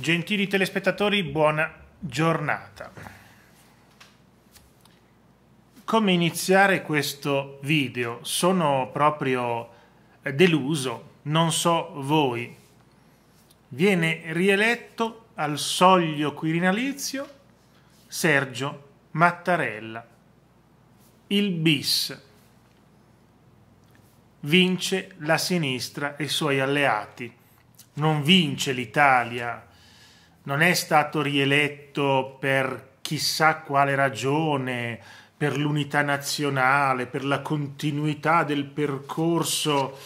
Gentili telespettatori, buona giornata. Come iniziare questo video? Sono proprio eh, deluso, non so voi. Viene rieletto al soglio quirinalizio Sergio Mattarella. Il bis. Vince la sinistra e i suoi alleati. Non vince l'Italia non è stato rieletto per chissà quale ragione, per l'unità nazionale, per la continuità del percorso.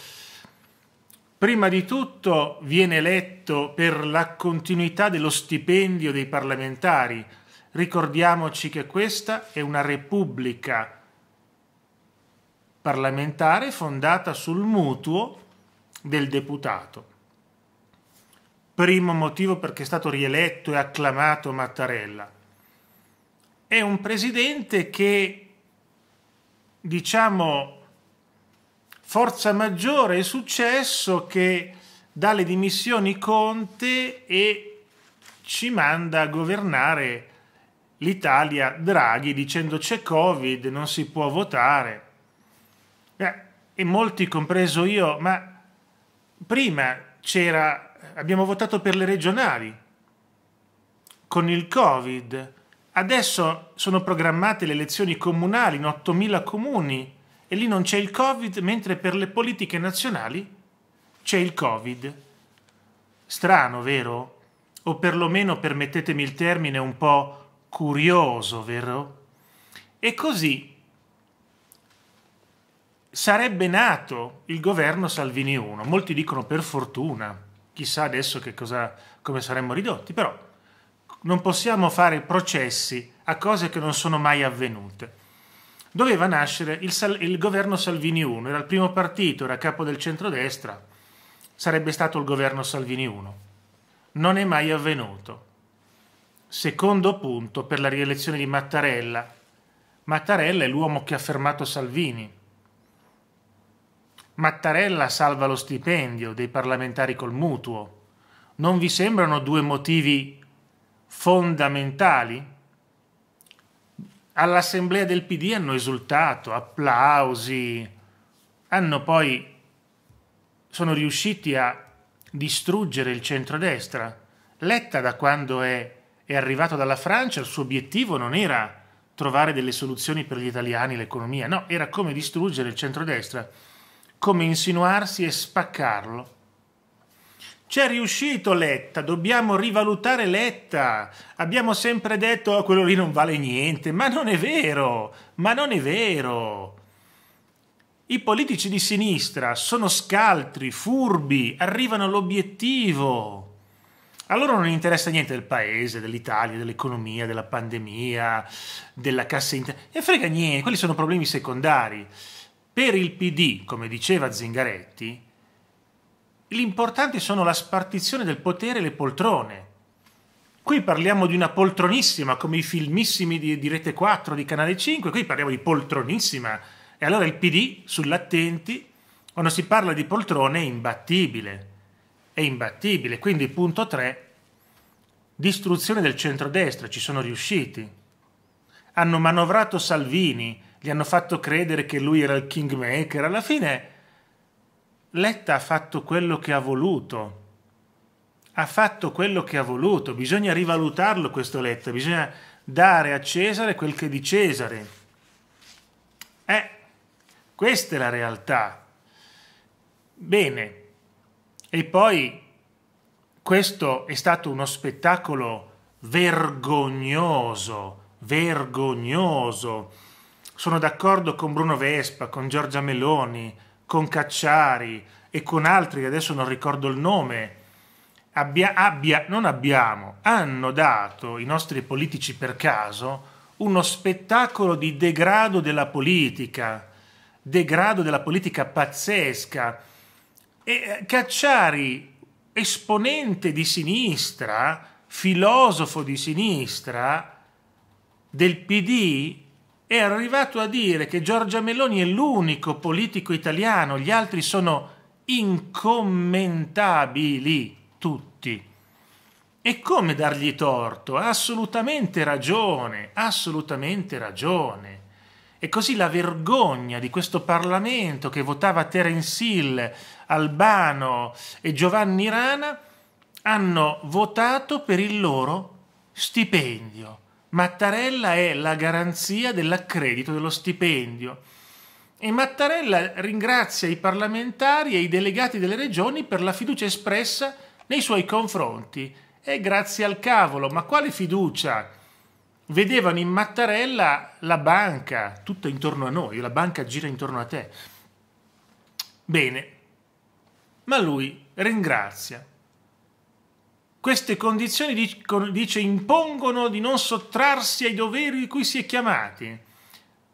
Prima di tutto viene eletto per la continuità dello stipendio dei parlamentari. Ricordiamoci che questa è una repubblica parlamentare fondata sul mutuo del deputato primo motivo perché è stato rieletto e acclamato Mattarella. È un presidente che, diciamo, forza maggiore e successo che dà le dimissioni Conte e ci manda a governare l'Italia Draghi dicendo c'è Covid, non si può votare. Eh, e molti, compreso io, ma prima c'era abbiamo votato per le regionali, con il Covid. Adesso sono programmate le elezioni comunali in 8.000 comuni e lì non c'è il Covid, mentre per le politiche nazionali c'è il Covid. Strano, vero? O perlomeno, permettetemi il termine, un po' curioso, vero? E così sarebbe nato il governo Salvini 1. Molti dicono per fortuna, chissà adesso che cosa, come saremmo ridotti, però non possiamo fare processi a cose che non sono mai avvenute. Doveva nascere il, Sal- il governo Salvini 1, era il primo partito, era capo del centrodestra, sarebbe stato il governo Salvini 1. Non è mai avvenuto. Secondo punto per la rielezione di Mattarella. Mattarella è l'uomo che ha fermato Salvini Mattarella salva lo stipendio dei parlamentari col mutuo. Non vi sembrano due motivi fondamentali? All'assemblea del PD hanno esultato, applausi, hanno poi sono riusciti a distruggere il centrodestra. Letta da quando è, è arrivato dalla Francia il suo obiettivo non era trovare delle soluzioni per gli italiani, l'economia, no, era come distruggere il centrodestra come insinuarsi e spaccarlo. C'è riuscito Letta, dobbiamo rivalutare Letta. Abbiamo sempre detto oh, quello lì non vale niente, ma non è vero, ma non è vero. I politici di sinistra sono scaltri, furbi, arrivano all'obiettivo. A loro non interessa niente del paese, dell'Italia, dell'economia, della pandemia, della cassa interna. E frega niente, quelli sono problemi secondari. Per il PD, come diceva Zingaretti, l'importante sono la spartizione del potere e le poltrone. Qui parliamo di una poltronissima, come i filmissimi di, di Rete 4, di Canale 5, qui parliamo di poltronissima. E allora il PD, sull'attenti, quando si parla di poltrone è imbattibile. È imbattibile. Quindi punto 3, distruzione del centrodestra, ci sono riusciti. Hanno manovrato Salvini, gli hanno fatto credere che lui era il kingmaker. Alla fine Letta ha fatto quello che ha voluto. Ha fatto quello che ha voluto. Bisogna rivalutarlo questo Letta, bisogna dare a Cesare quel che è di Cesare. Eh, questa è la realtà. Bene. E poi questo è stato uno spettacolo vergognoso, vergognoso sono d'accordo con Bruno Vespa, con Giorgia Meloni, con Cacciari e con altri che adesso non ricordo il nome. Abbia, abbia, non abbiamo, hanno dato i nostri politici per caso uno spettacolo di degrado della politica, degrado della politica pazzesca. E eh, Cacciari, esponente di sinistra, filosofo di sinistra, del PD, è arrivato a dire che Giorgia Meloni è l'unico politico italiano, gli altri sono incommentabili tutti. E come dargli torto? Ha assolutamente ragione, assolutamente ragione. E così la vergogna di questo Parlamento che votava Terence Hill, Albano e Giovanni Rana hanno votato per il loro stipendio. Mattarella è la garanzia dell'accredito dello stipendio. E Mattarella ringrazia i parlamentari e i delegati delle regioni per la fiducia espressa nei suoi confronti. E grazie al cavolo, ma quale fiducia? Vedevano in Mattarella la banca, tutta intorno a noi, la banca gira intorno a te. Bene, ma lui ringrazia. Queste condizioni, dice, impongono di non sottrarsi ai doveri di cui si è chiamati.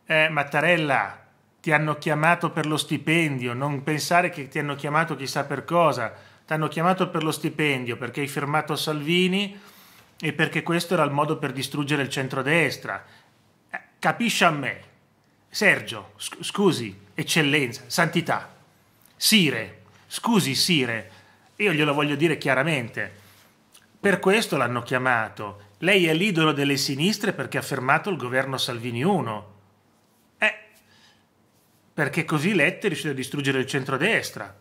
Eh, Mattarella, ti hanno chiamato per lo stipendio, non pensare che ti hanno chiamato chissà per cosa, ti hanno chiamato per lo stipendio perché hai firmato Salvini e perché questo era il modo per distruggere il centrodestra. Eh, capisci a me, Sergio, sc scusi, eccellenza, santità, Sire, scusi Sire, io glielo voglio dire chiaramente per questo l'hanno chiamato. Lei è l'idolo delle sinistre perché ha fermato il governo Salvini 1. Eh, perché così Letta è riuscito a distruggere il centrodestra.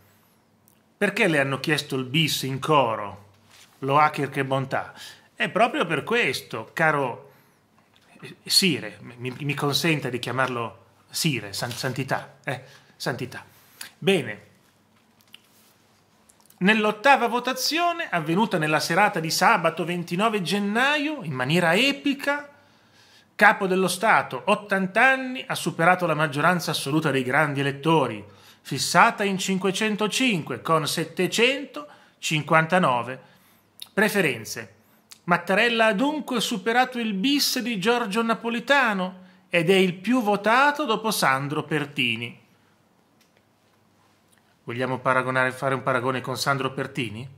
Perché le hanno chiesto il bis in coro? Lo hacker che bontà. È proprio per questo, caro eh, Sire, mi, mi consenta di chiamarlo Sire, san, santità, eh, santità. Bene. Nell'ottava votazione, avvenuta nella serata di sabato 29 gennaio, in maniera epica, capo dello Stato, 80 anni, ha superato la maggioranza assoluta dei grandi elettori, fissata in 505 con 759 preferenze. Mattarella ha dunque superato il bis di Giorgio Napolitano ed è il più votato dopo Sandro Pertini. Vogliamo fare un paragone con Sandro Pertini?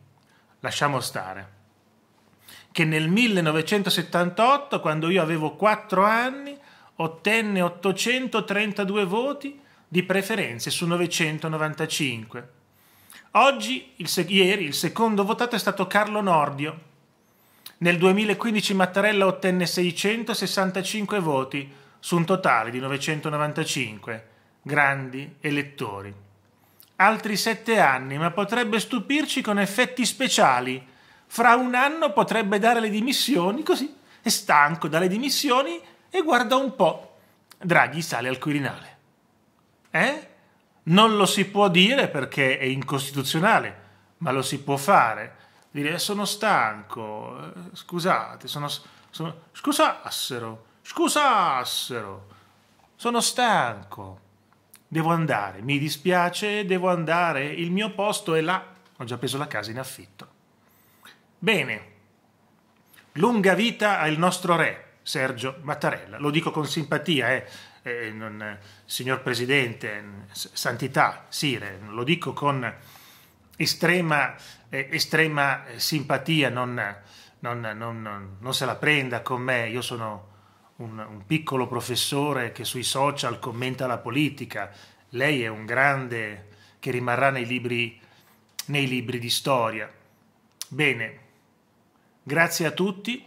Lasciamo stare. Che nel 1978, quando io avevo 4 anni, ottenne 832 voti di preferenze su 995. Oggi, il ieri, il secondo votato è stato Carlo Nordio. Nel 2015 Mattarella ottenne 665 voti su un totale di 995 grandi elettori altri sette anni, ma potrebbe stupirci con effetti speciali. Fra un anno potrebbe dare le dimissioni, così è stanco dalle dimissioni e guarda un po'. Draghi sale al Quirinale. Eh? Non lo si può dire perché è incostituzionale, ma lo si può fare. Dire sono stanco, eh, scusate, sono, sono scusassero, scusassero, sono stanco devo andare, mi dispiace, devo andare, il mio posto è là, ho già preso la casa in affitto. Bene, lunga vita al nostro re, Sergio Mattarella, lo dico con simpatia, eh. Eh, eh non, eh, signor Presidente, Santità, Sire, lo dico con estrema, eh, estrema simpatia, non, non, non, se la prenda con me, io sono un, un piccolo professore che sui social commenta la politica, lei è un grande che rimarrà nei libri, nei libri di storia. Bene, grazie a tutti,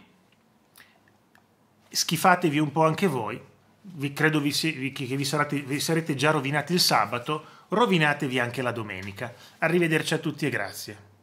schifatevi un po' anche voi, vi, credo vi, che vi, sarate, vi sarete già rovinati il sabato, rovinatevi anche la domenica. Arrivederci a tutti e grazie.